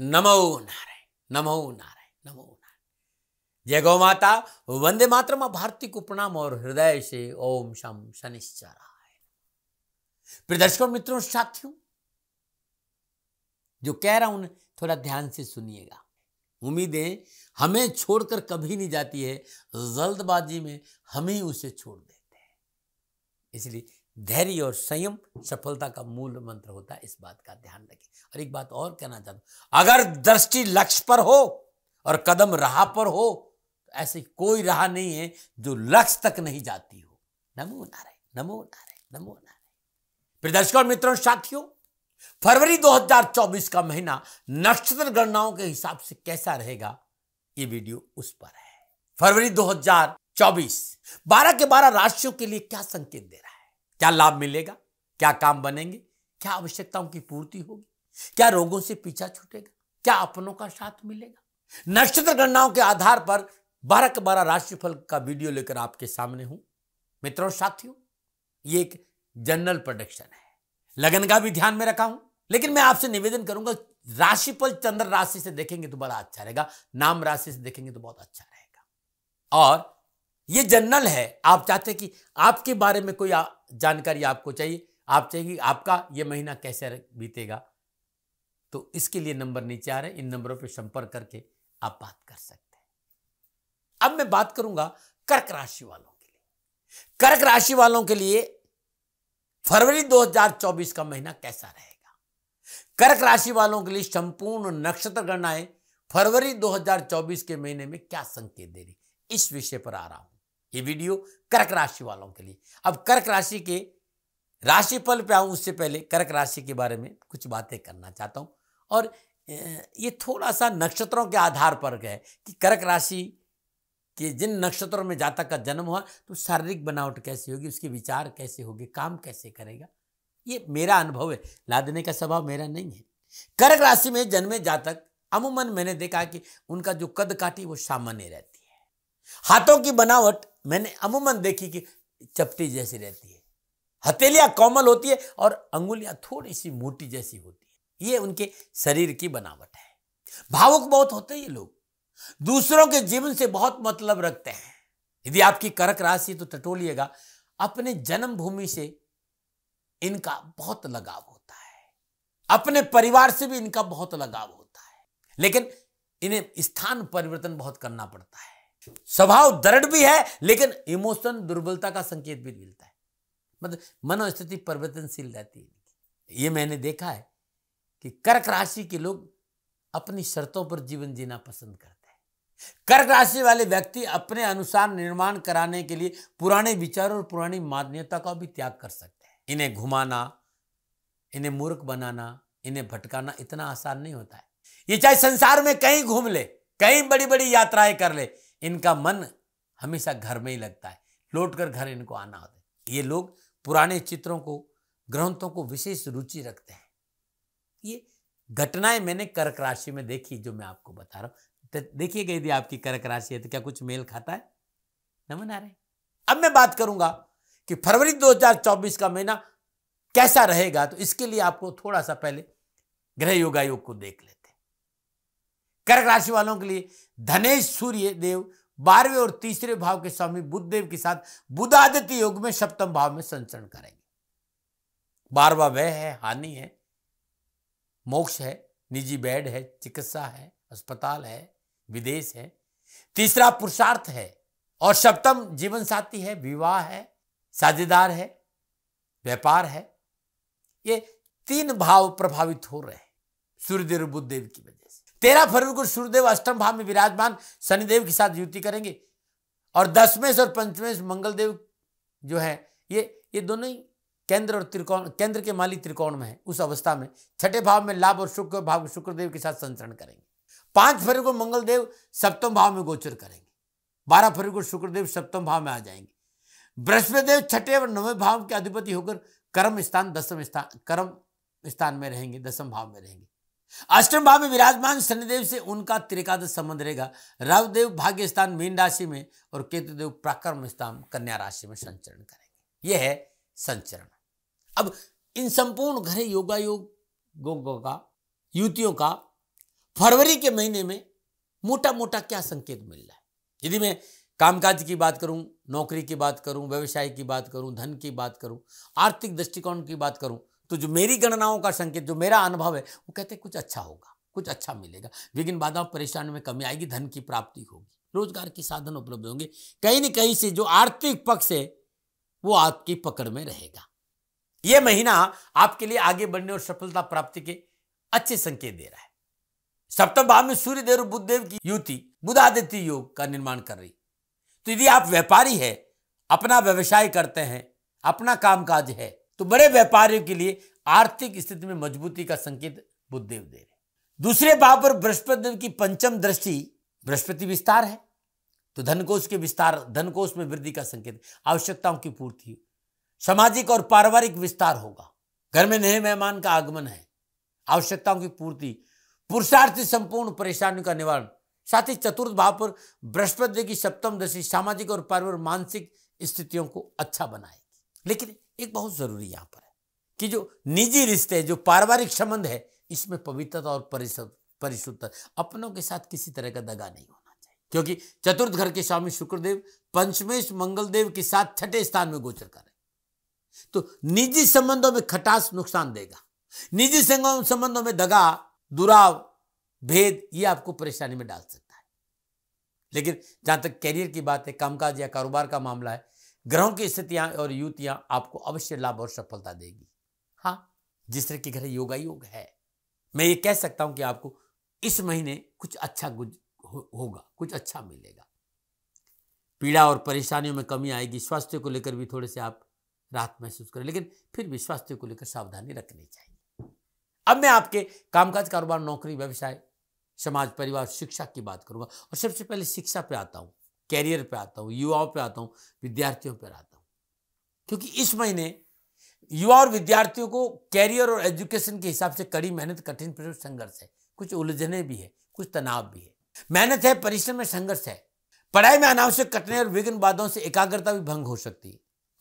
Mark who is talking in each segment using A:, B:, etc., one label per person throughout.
A: नमो नारायण नमो नारायण नमो नारायण जय गौ माता वंदे मातरम भारती को प्रणाम और हृदय से ओम शम शनिश्चराय प्रिय दर्शकों मित्रों साथियों जो कह रहा हूं थोड़ा ध्यान से सुनिएगा उम्मीदें हमें छोड़कर कभी नहीं जाती है जल्दबाजी में हम ही उसे छोड़ देते हैं इसलिए धैर्य और संयम सफलता का मूल मंत्र होता है इस बात का ध्यान रखें और एक बात और कहना चाहता हूं अगर दृष्टि लक्ष्य पर हो और कदम राह पर हो तो ऐसी कोई राह नहीं है जो लक्ष्य तक नहीं जाती हो नमो नारायण नमो नारायण नमो नारायण दर्शकों और मित्रों साथियों फरवरी 2024 का महीना नक्षत्र गणनाओं के हिसाब से कैसा रहेगा ये वीडियो उस पर है फरवरी 2024 12 के 12 राशियों के लिए क्या संकेत दे रहा है क्या लाभ मिलेगा क्या काम बनेंगे क्या आवश्यकताओं की पूर्ति होगी क्या रोगों से पीछा छूटेगा क्या अपनों का साथ मिलेगा नक्षत्र तो गणनाओं के आधार पर बारह के बारह राशिफल का वीडियो लेकर आपके सामने हूं मित्रों साथियों ये एक जनरल प्रोडक्शन है लगन का भी ध्यान में रखा हूं लेकिन मैं आपसे निवेदन करूंगा राशिफल चंद्र राशि से देखेंगे तो बड़ा अच्छा रहेगा नाम राशि से देखेंगे तो बहुत अच्छा रहेगा और ये जनरल है आप चाहते कि आपके बारे में कोई जानकारी आपको चाहिए आप चाहिए कि आपका ये महीना कैसे बीतेगा तो इसके लिए नंबर नीचे आ रहे हैं इन नंबरों पर संपर्क करके आप बात कर सकते हैं अब मैं बात करूंगा कर्क राशि वालों के लिए कर्क राशि वालों के लिए फरवरी 2024 का महीना कैसा रहेगा कर्क राशि वालों के लिए संपूर्ण नक्षत्र गणनाएं फरवरी 2024 के महीने में क्या संकेत दे रही इस विषय पर आ रहा हूं ये वीडियो कर्क राशि वालों के लिए अब कर्क राशि के राशिफल पे आऊँ उससे पहले कर्क राशि के बारे में कुछ बातें करना चाहता हूँ और ये थोड़ा सा नक्षत्रों के आधार पर है कि कर्क राशि कि जिन नक्षत्रों में जातक का जन्म हुआ तो शारीरिक बनावट कैसी होगी उसके विचार कैसे होंगे काम कैसे करेगा ये मेरा अनुभव है लादने का स्वभाव मेरा नहीं है कर्क राशि में जन्मे जातक अमूमन मैंने देखा कि उनका जो कद काठी वो सामान्य रहती है हाथों की बनावट मैंने अमूमन देखी कि चपटी जैसी रहती है हथेलियाँ कोमल होती है और अंगुलियाँ थोड़ी सी मोटी जैसी होती है ये उनके शरीर की बनावट है भावुक बहुत होते हैं ये लोग दूसरों के जीवन से बहुत मतलब रखते हैं यदि आपकी करक राशि तो टटोलिएगा अपने जन्मभूमि से इनका बहुत लगाव होता है अपने परिवार से भी इनका बहुत लगाव होता है लेकिन इन्हें स्थान परिवर्तन बहुत करना पड़ता है स्वभाव दृढ़ भी है लेकिन इमोशन दुर्बलता का संकेत भी मिलता है मतलब मनोस्थिति परिवर्तनशील रहती है ये मैंने देखा है कि कर्क राशि के लोग अपनी शर्तों पर जीवन जीना पसंद करते हैं कर्क राशि वाले व्यक्ति अपने अनुसार निर्माण कराने के लिए पुराने विचार और पुरानी मान्यता का भी त्याग कर सकते हैं इन्हें घुमाना इन्हें मूर्ख बनाना इन्हें भटकाना इतना आसान नहीं होता है ये चाहे संसार में कहीं घूम ले कहीं बड़ी बड़ी यात्राएं कर ले इनका मन हमेशा घर में ही लगता है लौट कर घर इनको आना होता है ये लोग पुराने चित्रों को ग्रंथों को विशेष रुचि रखते हैं ये घटनाएं मैंने कर्क राशि में देखी जो मैं आपको बता रहा हूं तो देखिएगा यदि आपकी कर्क राशि है तो क्या कुछ मेल खाता है नमन आ रहे अब मैं बात करूंगा कि फरवरी 2024 का महीना कैसा रहेगा तो इसके लिए आपको थोड़ा सा पहले ग्रह योगायोग को देख लेते कर्क राशि वालों के लिए धनेश सूर्य देव बारहवें और तीसरे भाव के स्वामी बुद्धदेव के साथ बुधादित्य योग में सप्तम भाव में संचरण करेंगे बारवा व्यय है हानि है मोक्ष है निजी बेड है चिकित्सा है अस्पताल है विदेश है तीसरा पुरुषार्थ है और सप्तम जीवन साथी है विवाह है साझेदार है व्यापार है ये तीन भाव प्रभावित हो रहे हैं सूर्यदेव बुद्धदेव की वजह तेरह फरवरी को सूर्यदेव अष्टम भाव में विराजमान शनिदेव के साथ युति करेंगे और दसवें और पंचमेश मंगलदेव जो है ये ये दोनों ही केंद्र और त्रिकोण केंद्र के माली त्रिकोण में है उस अवस्था में छठे भाव में लाभ और शुक्र भाव शुक्रदेव के साथ संचरण करेंगे पांच फरवरी को मंगलदेव सप्तम भाव में गोचर करेंगे बारह फरवरी को शुक्रदेव सप्तम भाव में आ जाएंगे बृहस्पतिदेव छठे और नवे भाव के अधिपति होकर कर्म स्थान दसम स्थान कर्म स्थान में रहेंगे दसम भाव में रहेंगे अष्टम भाव में विराजमान शनिदेव से उनका त्रिकादश संबंध रहेगा राहुदेव भाग्य स्थान मीन राशि में और केतुदेव प्राक्रम स्थान कन्या राशि में संचरण करेंगे यह है संचरण अब इन संपूर्ण योगा योग का युतियों का फरवरी के महीने में मोटा मोटा क्या संकेत मिल रहा है यदि मैं कामकाज की बात करूं नौकरी की बात करूं व्यवसाय की बात करूं धन की बात करूं आर्थिक दृष्टिकोण की बात करूं तो जो मेरी गणनाओं का संकेत जो मेरा अनुभव है वो कहते हैं कुछ अच्छा होगा कुछ अच्छा मिलेगा विघ्न बाधा परेशानी में कमी आएगी धन की प्राप्ति होगी रोजगार के साधन उपलब्ध होंगे कहीं ना कहीं से जो आर्थिक पक्ष है वो आपकी पकड़ में रहेगा यह महीना आपके लिए आगे बढ़ने और सफलता प्राप्ति के अच्छे संकेत दे रहा है सप्तम भाव में सूर्य देव और बुद्धदेव की युति बुधादित्य योग का निर्माण कर रही तो यदि आप व्यापारी है अपना व्यवसाय करते हैं अपना कामकाज है तो बड़े व्यापारियों के लिए आर्थिक स्थिति में मजबूती का संकेत बुद्धदेव दे रहे दूसरे भाव पर बृहस्पति की पंचम दृष्टि बृहस्पति विस्तार है तो धनकोष के विस्तार धनकोश में वृद्धि का संकेत आवश्यकताओं की पूर्ति सामाजिक और पारिवारिक विस्तार होगा घर में नए मेहमान का आगमन है आवश्यकताओं की पूर्ति पुरुषार्थ संपूर्ण परेशानियों का निवारण साथ ही चतुर्थ भाव पर बृहस्पति की सप्तम दृष्टि सामाजिक और पारिवारिक मानसिक स्थितियों को अच्छा बनाएगी लेकिन एक बहुत ज़रूरी यहां पर है कि जो निजी रिश्ते जो पारिवारिक संबंध है इसमें पवित्रता और परिशुद्धता अपनों के साथ किसी तरह का दगा नहीं होना चाहिए क्योंकि चतुर्थ घर के स्वामी शुक्रदेव पंचमेश मंगलदेव के साथ छठे स्थान में गोचर कर रहे तो निजी संबंधों में खटास नुकसान देगा निजी संबंधों में दगा दुराव भेद ये आपको परेशानी में डाल सकता है लेकिन जहां तक कैरियर की बात है कामकाज या कारोबार का मामला है ग्रहों की स्थितियां और युतियां आपको अवश्य लाभ और सफलता देगी हाँ जिस तरह की घर योगा योग है मैं ये कह सकता हूं कि आपको इस महीने कुछ अच्छा हो, होगा कुछ अच्छा मिलेगा पीड़ा और परेशानियों में कमी आएगी स्वास्थ्य को लेकर भी थोड़े से आप राहत महसूस करें लेकिन फिर भी स्वास्थ्य को लेकर सावधानी रखनी चाहिए अब मैं आपके कामकाज कारोबार नौकरी व्यवसाय समाज परिवार शिक्षा की बात करूंगा और सबसे पहले शिक्षा पे आता हूं कैरियर पे आता हूँ युवाओं पे आता हूँ विद्यार्थियों पर आता हूँ क्योंकि इस महीने युवा और विद्यार्थियों को कैरियर और एजुकेशन के हिसाब से कड़ी मेहनत कठिन संघर्ष है कुछ उलझने भी है कुछ तनाव भी है मेहनत है परिश्रम में संघर्ष है पढ़ाई में अनावश्यक कटने और विघ्न बाधाओं से एकाग्रता भी भंग हो सकती है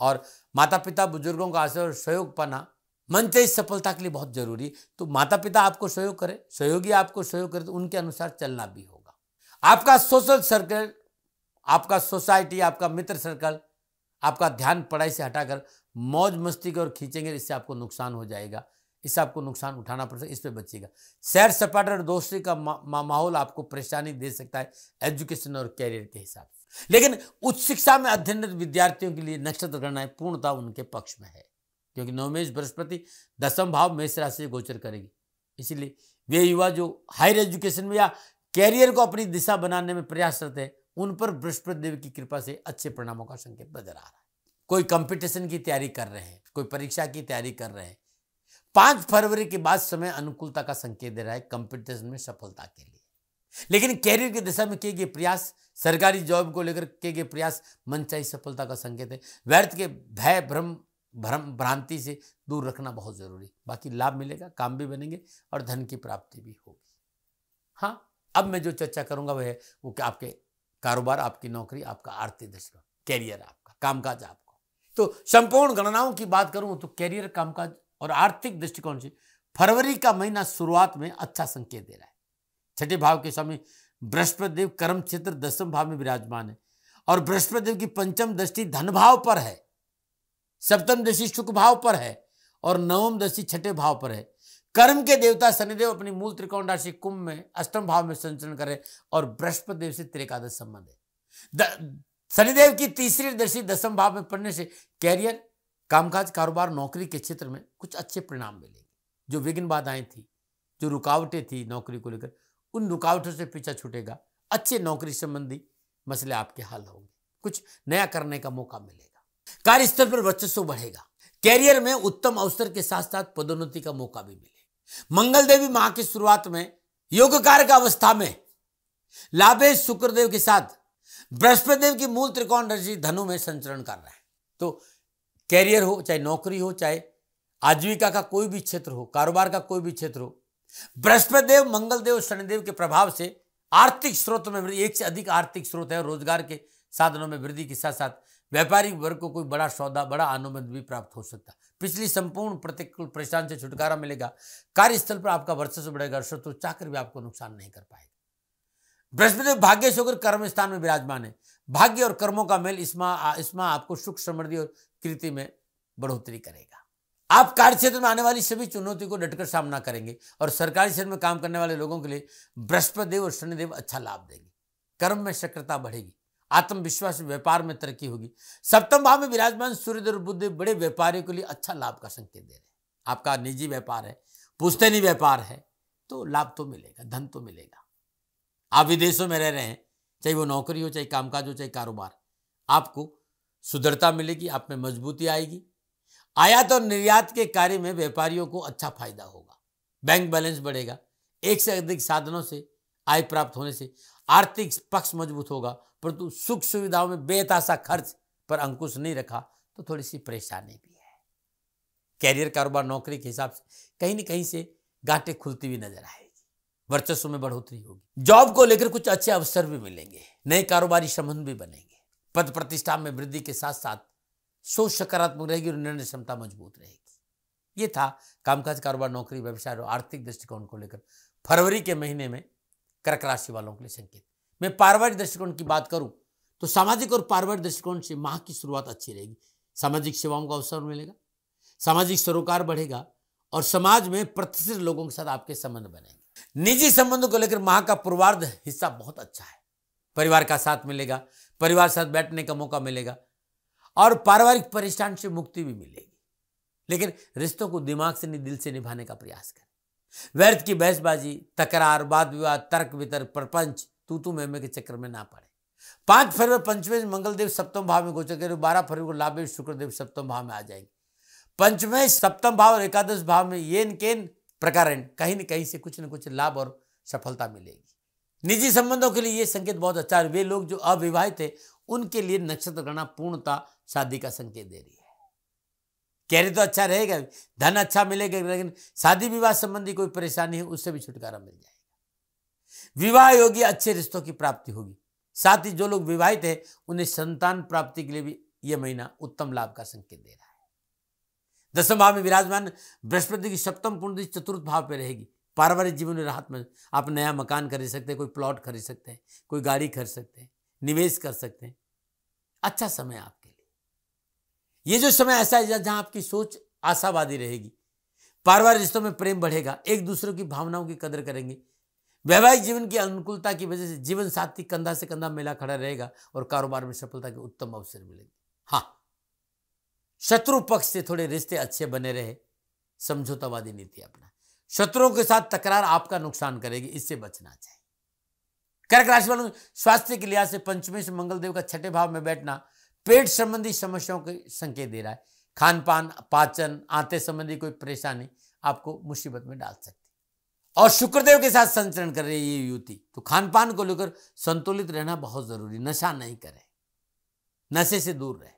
A: और माता पिता बुजुर्गों का आश्रय और सहयोग पाना मन से इस सफलता के लिए बहुत जरूरी तो माता पिता आपको सहयोग करें सहयोगी आपको सहयोग करें तो उनके अनुसार चलना भी होगा आपका सोशल सर्कल आपका सोसाइटी आपका मित्र सर्कल आपका ध्यान पढ़ाई से हटाकर मौज मस्ती की ओर खींचेंगे इससे आपको नुकसान हो जाएगा इससे आपको नुकसान उठाना पड़ सकता इस पर बचिएगा सैर सपाटा और दोस्ती का माहौल मा आपको परेशानी दे सकता है एजुकेशन और कैरियर के हिसाब से लेकिन उच्च शिक्षा में अध्ययनरत विद्यार्थियों के लिए नक्षत्र गणनाएं पूर्णता उनके पक्ष में है क्योंकि नवमेश बृहस्पति दसम भाव मेष राशि से गोचर करेगी इसीलिए वे युवा जो हायर एजुकेशन में या कैरियर को अपनी दिशा बनाने में प्रयासरत है उन पर बृहस्पति देव की कृपा से अच्छे परिणामों का संकेत नजर आ रहा है कोई कंपटीशन की तैयारी कर रहे हैं कोई परीक्षा की तैयारी कर रहे हैं पांच फरवरी के बाद समय अनुकूलता का संकेत दे रहा है कंपटीशन में सफलता के लिए लेकिन कैरियर की दिशा में किए गए प्रयास सरकारी जॉब को लेकर किए गए प्रयास मनचाही सफलता का संकेत है व्यर्थ के भय भ्रम भ्रम भ्रांति से दूर रखना बहुत जरूरी बाकी लाभ मिलेगा काम भी बनेंगे और धन की प्राप्ति भी होगी हाँ अब मैं जो चर्चा करूंगा वह वो आपके कारोबार आपकी नौकरी आपका आर्थिक दृष्टिकोण कैरियर आपका कामकाज आपको तो संपूर्ण गणनाओं की बात करूं तो कैरियर कामकाज और आर्थिक दृष्टिकोण से फरवरी का महीना शुरुआत में अच्छा संकेत दे रहा है छठे भाव के स्वामी बृहस्पति देव कर्म क्षेत्र दसम भाव में विराजमान है और बृहस्पति देव की पंचम दृष्टि धन भाव पर है सप्तम दृष्टि सुख भाव पर है और नवम दृष्टि छठे भाव पर है कर्म के देवता शनिदेव अपनी मूल त्रिकोण राशि कुंभ में अष्टम भाव में संचरण करें और बृहस्पति देव से त्रिकादश संबंध है शनिदेव की तीसरी दशी दसम भाव में पड़ने से कैरियर कामकाज कारोबार नौकरी के क्षेत्र में कुछ अच्छे परिणाम मिलेंगे जो विघ्न बाधाएं थी जो रुकावटें थी नौकरी को लेकर उन रुकावटों से पीछा छूटेगा अच्छे नौकरी संबंधी मसले आपके हल होंगे कुछ नया करने का मौका मिलेगा कार्यस्थल पर वर्चस्व बढ़ेगा कैरियर में उत्तम अवसर के साथ साथ पदोन्नति का मौका भी मिलेगा मंगल देवी माह की शुरुआत में योग कार्य का अवस्था में लाभेश शुक्रदेव के साथ बृहस्पति देव की मूल त्रिकोण राशि धनु में संचरण कर रहे हैं तो कैरियर हो चाहे नौकरी हो चाहे आजीविका का कोई भी क्षेत्र हो कारोबार का कोई भी क्षेत्र हो बृहस्पति देव मंगल देव शनिदेव के प्रभाव से आर्थिक स्रोत में वृद्धि एक से अधिक आर्थिक स्रोत है रोजगार के साधनों में वृद्धि के साथ साथ व्यापारिक वर्ग को कोई बड़ा सौदा बड़ा आनुबंध भी प्राप्त हो सकता है पिछली संपूर्ण प्रतिकूल परेशान से छुटकारा मिलेगा कार्यस्थल पर आपका वर्चस्व बढ़ेगा शत्रु चाकर भी आपको नुकसान नहीं कर पाएगा बृहस्पति भाग्य से होकर कर्म स्थान में विराजमान है भाग्य और कर्मों का मेल इसमा इसमा आपको सुख समृद्धि और कृति में बढ़ोतरी करेगा आप कार्य क्षेत्र में आने वाली सभी चुनौती को डटकर सामना करेंगे और सरकारी क्षेत्र में काम करने वाले लोगों के लिए बृहस्पति देव और शनिदेव अच्छा लाभ देंगे कर्म में सक्रता बढ़ेगी आत्मविश्वास व्यापार में तरक्की होगी सप्तम भाव में विराजमान सूर्य और बुद्ध बड़े व्यापारियों के लिए अच्छा लाभ का संकेत दे रहे हैं आपका निजी व्यापार है पुस्तैनी व्यापार है तो लाभ तो मिलेगा धन तो मिलेगा आप विदेशों में रह रहे हैं चाहे वो नौकरी हो चाहे कामकाज हो चाहे कारोबार आपको सुदृढ़ता मिलेगी आप में मजबूती आएगी आयात और निर्यात के कार्य में व्यापारियों को अच्छा फायदा होगा बैंक बैलेंस बढ़ेगा एक से अधिक साधनों से आय प्राप्त होने से आर्थिक पक्ष मजबूत होगा परंतु सुख सुविधाओं में बेतासा खर्च पर अंकुश नहीं रखा तो थोड़ी सी परेशानी भी है कैरियर कारोबार नौकरी के हिसाब से कहीं ना कहीं से गांठें खुलती हुई नजर आएगी वर्चस्व में बढ़ोतरी होगी जॉब को लेकर कुछ अच्छे अवसर भी मिलेंगे नए कारोबारी संबंध भी बनेंगे पद प्रतिष्ठा में वृद्धि के साथ साथ सोच सकारात्मक रहेगी और निर्णय क्षमता मजबूत रहेगी ये था कामकाज कारोबार नौकरी व्यवसाय और आर्थिक दृष्टिकोण को लेकर फरवरी के महीने में कर्क राशि वालों के लिए संकेत मैं पारिवारिक दृष्टिकोण की बात करूं तो सामाजिक और पारिवारिक दृष्टिकोण से माह की शुरुआत अच्छी रहेगी सामाजिक सेवाओं का अवसर मिलेगा सामाजिक सरोकार बढ़ेगा और समाज में प्रतिष्ठित लोगों के साथ आपके संबंध बनेंगे निजी संबंधों को लेकर माह का पूर्वार्ध हिस्सा बहुत अच्छा है परिवार का साथ मिलेगा परिवार साथ बैठने का मौका मिलेगा और पारिवारिक परेशान से मुक्ति भी मिलेगी लेकिन रिश्तों को दिमाग से नहीं दिल से निभाने का प्रयास करें व्यर्थ की बहसबाजी तकरार वाद विवाद तर्क वितर्क प्रपंच तू तू मैं के चक्कर में ना पड़े पांच फरवरी पंचमे मंगलदेव सप्तम भाव में गोचर करें बारह फरवरी को लाभ शुक्रदेव सप्तम भाव में आ जाएंगे पंचमे सप्तम भाव और एकादश भाव में येन केन प्रकार कहीं न कहीं से कुछ न कुछ लाभ और सफलता मिलेगी निजी संबंधों के लिए ये संकेत बहुत अच्छा है वे लोग जो अविवाहित है उनके लिए नक्षत्र गणना पूर्णता शादी का संकेत दे रही है कैरी तो अच्छा रहेगा धन अच्छा मिलेगा लेकिन शादी विवाह संबंधी कोई परेशानी है उससे भी छुटकारा मिल जाएगा विवाह योगी अच्छे रिश्तों की प्राप्ति होगी साथ ही जो लोग विवाहित है उन्हें संतान प्राप्ति के लिए भी यह महीना उत्तम लाभ का संकेत दे रहा है दसम भाव में विराजमान बृहस्पति की सप्तम पूर्ण चतुर्थ भाव पर रहेगी पारिवारिक जीवन में राहत में आप नया मकान खरीद सकते हैं कोई प्लॉट खरीद सकते हैं कोई गाड़ी खरीद सकते हैं निवेश कर सकते हैं अच्छा समय आपके लिए ये जो समय ऐसा है जहां आपकी सोच आशावादी रहेगी पारिवारिक रिश्तों में प्रेम बढ़ेगा एक दूसरे की भावनाओं की कदर करेंगे वैवाहिक जीवन की अनुकूलता की वजह से जीवन साथी कंधा से कंधा मिला खड़ा रहेगा और कारोबार में सफलता के उत्तम अवसर मिलेंगे हाँ शत्रु पक्ष से थोड़े रिश्ते अच्छे बने रहे समझौतावादी नीति अपना शत्रुओं के साथ तकरार आपका नुकसान करेगी इससे बचना चाहिए कर्क राशि वालों स्वास्थ्य के लिहाज से पंचमी से मंगलदेव का छठे भाव में बैठना पेट संबंधी समस्याओं के संकेत दे रहा है खान पान पाचन आते संबंधी कोई परेशानी आपको मुसीबत में डाल सकती और शुक्रदेव के साथ संचरण कर रही है ये युति तो खान पान को लेकर संतुलित रहना बहुत जरूरी नशा नहीं करें नशे से दूर रहे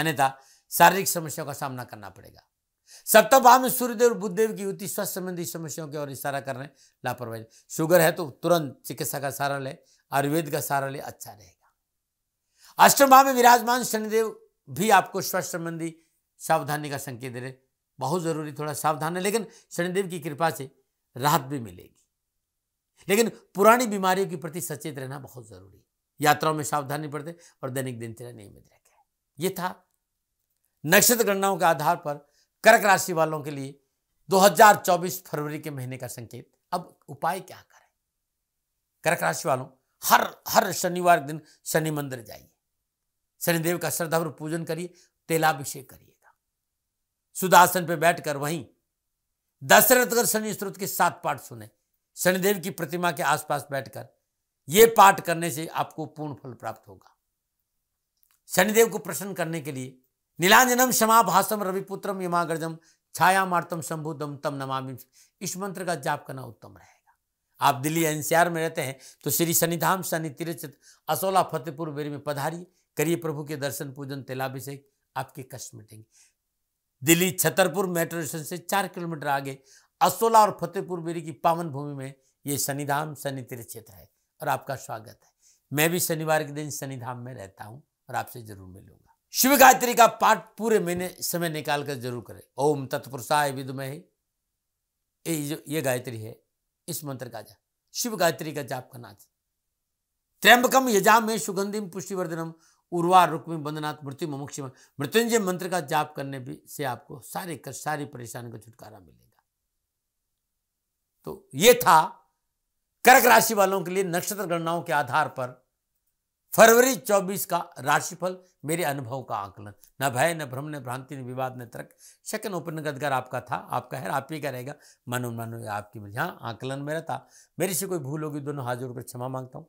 A: अन्यथा शारीरिक समस्याओं का सामना करना पड़ेगा सप्तम भाव में सूर्यदेव और बुद्धदेव की युति स्वास्थ्य संबंधी समस्याओं की और इशारा कर रहे हैं लापरवाही शुगर है तो तुरंत चिकित्सा का सहारा ले आयुर्वेद का सहारा ले अच्छा रहेगा अष्टम भाव में विराजमान शनिदेव भी आपको स्वास्थ्य संबंधी सावधानी का संकेत दे रहे बहुत जरूरी थोड़ा सावधान है लेकिन शनिदेव की कृपा से राहत भी मिलेगी लेकिन पुरानी बीमारियों के प्रति सचेत रहना बहुत जरूरी है यात्राओं में सावधानी बरतें और दैनिक दिनचर्या नियमित रखें यह था नक्षत्र गणनाओं के आधार पर कर्क राशि वालों के लिए 2024 फरवरी के महीने का संकेत अब उपाय क्या करें कर्क राशि वालों हर हर शनिवार दिन शनि मंदिर जाइए शनिदेव का श्रद्धा पूजन करिए तेलाभिषेक करिएगा सुदासन पर बैठकर वहीं दशरथ शनि स्त्रोत के सात पाठ सुने शनिदेव की प्रतिमा के आसपास बैठकर ये पाठ करने से आपको पूर्ण फल प्राप्त होगा शनिदेव को प्रसन्न करने के लिए नीलांजनम भाषम रविपुत्रम यमागर्जम छाया मार्तम शंभुदम तम नमामि इस मंत्र का जाप करना उत्तम रहेगा आप दिल्ली एनसीआर में रहते हैं तो श्री शनिधाम शनि तीर्थ असोला फतेहपुर बेरी में पधारी करिए प्रभु के दर्शन पूजन तेलाभिषेक आपके कष्ट मिटेंगे दिल्ली छतरपुर मेट्रो स्टेशन से चार किलोमीटर आगे असोला और फतेहपुर बेरी की पावन भूमि में ये शनिधाम शनि तीर्थ क्षेत्र है और आपका स्वागत है मैं भी शनिवार के दिन शनिधाम में रहता हूँ और आपसे जरूर मिलूंगा शिव गायत्री का पाठ पूरे महीने समय निकाल कर जरूर करें ओम तत्पुरुषाय विदमय ये जो ये गायत्री है इस मंत्र का जाप शिव गायत्री का जाप करना चाहिए त्र्यंबकम यजाम में सुगंधिम पुष्टिवर्धनम उर्वार रुक्म बंदनाथ मृत्यु मुमुक्ष मृत्युंजय मंत्र का जाप करने भी से आपको सारे कर सारी परेशानी का छुटकारा मिलेगा तो ये था कर्क राशि वालों के लिए नक्षत्र गणनाओं के आधार पर फरवरी 24 का राशिफल मेरे अनुभव का आकलन न भय न भ्रम न भ्रांति न विवाद न तर्क शकन उपन आपका था आपका है आप ही का रहेगा मनो मनो आपकी हाँ आकलन मेरा था मेरे से कोई भूल होगी दोनों हाजिर होकर क्षमा मांगता हूँ